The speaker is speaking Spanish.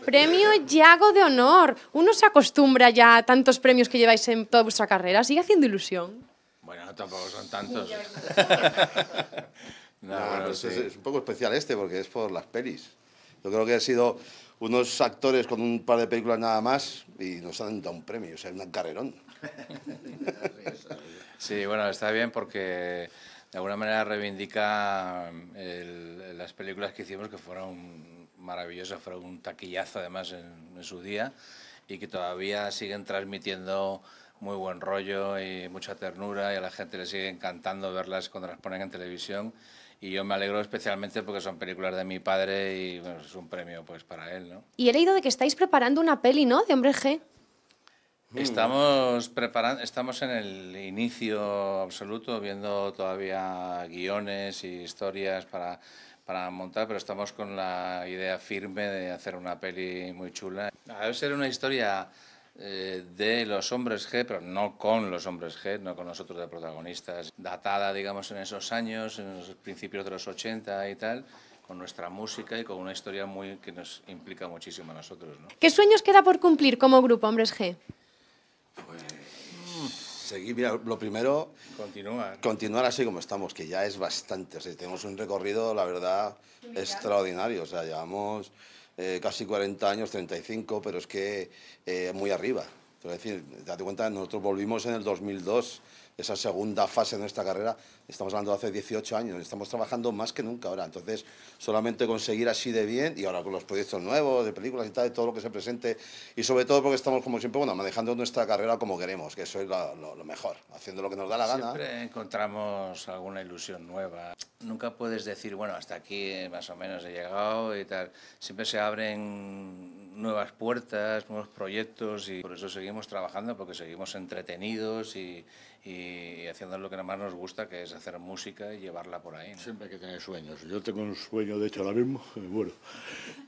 Premio Yago de Honor. Uno se acostumbra ya a tantos premios que lleváis en toda vuestra carrera. ¿Sigue haciendo ilusión? Bueno, tampoco son tantos. es, un poco especial este porque es por las pelis. Yo creo que han sido unos actores con un par de películas nada más y nos han dado un premio, o sea, un carrerón. sí, bueno, está bien porque de alguna manera reivindica eh, las películas que hicimos que fueron maravillosa, fue un taquillazo además en, en su día y que todavía siguen transmitiendo muy buen rollo y mucha ternura y a la gente le sigue encantando verlas cuando las ponen en televisión y yo me alegro especialmente porque son películas de mi padre y es un premio pues para él, ¿no? Y he leído de que estáis preparando una peli, ¿no? De Hombre G. Estamos preparando, estamos en el inicio absoluto, viendo todavía guiones y historias para, montar, pero estamos con la idea firme de hacer una peli muy chula. A ser una historia eh, de los hombres G, pero no con los hombres G, no con nosotros de protagonistas, datada, digamos, en esos años, en los principios de los 80 y tal, con nuestra música y con una historia muy que nos implica muchísimo a nosotros. ¿Qué sueños queda por cumplir como grupo Hombres G? Pues, mm, seguir. Mira, lo primero. Continuar. así como estamos, que ya es bastante. O sea, tenemos un recorrido, la verdad, extraordinario. O sea, llevamos eh, casi 40 años, 35, pero es que eh, muy arriba. Es decir, date cuenta, nosotros volvimos en el 2002 esa segunda fase de nuestra carrera, estamos hablando de hace 18 años, estamos trabajando más que nunca ahora. Entonces, solamente conseguir así de bien, y ahora con los proyectos nuevos, de películas y tal, de todo lo que se presente, y sobre todo porque estamos, como siempre, bueno, manejando nuestra carrera como queremos, que eso es lo, lo mejor, haciendo lo que nos da la gana. Siempre encontramos alguna ilusión nueva. Nunca puedes decir, bueno, hasta aquí eh, más o menos he llegado y tal. Siempre se abren nuevas puertas, nuevos proyectos, y por eso seguimos trabajando, porque seguimos entretenidos y y haciendo lo que más nos gusta, que es hacer música y llevarla por ahí. Siempre hay que tener sueños. Yo tengo un sueño, de hecho, ahora mismo, bueno,